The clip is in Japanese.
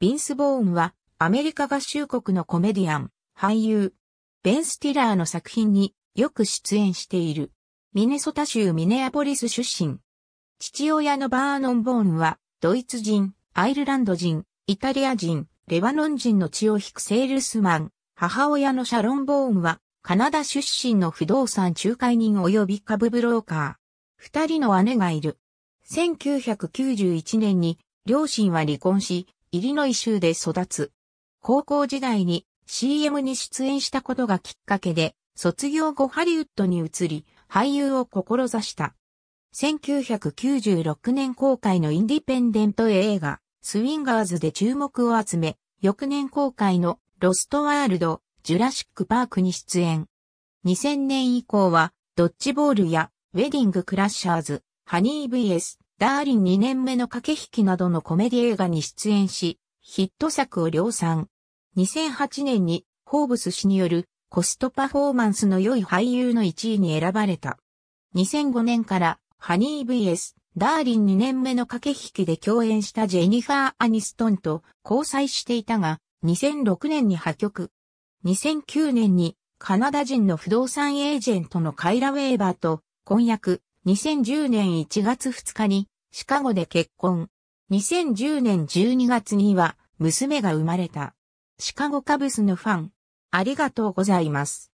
ビンス・ボーンはアメリカ合衆国のコメディアン、俳優、ベン・スティラーの作品によく出演している。ミネソタ州ミネアポリス出身。父親のバーノン・ボーンはドイツ人、アイルランド人、イタリア人、レバノン人の血を引くセールスマン。母親のシャロン・ボーンはカナダ出身の不動産仲介人及び株ブローカー。二人の姉がいる。1991年に両親は離婚し、イリノイ州で育つ。高校時代に CM に出演したことがきっかけで、卒業後ハリウッドに移り、俳優を志した。1996年公開のインディペンデント映画、スウィンガーズで注目を集め、翌年公開のロストワールド、ジュラシックパークに出演。2000年以降は、ドッジボールやウェディングクラッシャーズ、ハニー VS、ダーリン2年目の駆け引きなどのコメディ映画に出演し、ヒット作を量産。2008年に、ホーブス氏によるコストパフォーマンスの良い俳優の1位に選ばれた。2005年から、ハニー VS、ダーリン2年目の駆け引きで共演したジェニファー・アニストンと交際していたが、2006年に破局。2009年に、カナダ人の不動産エージェントのカイラ・ウェーバーと婚約、2010年1月2日にシカゴで結婚。2010年12月には娘が生まれた。シカゴカブスのファン。ありがとうございます。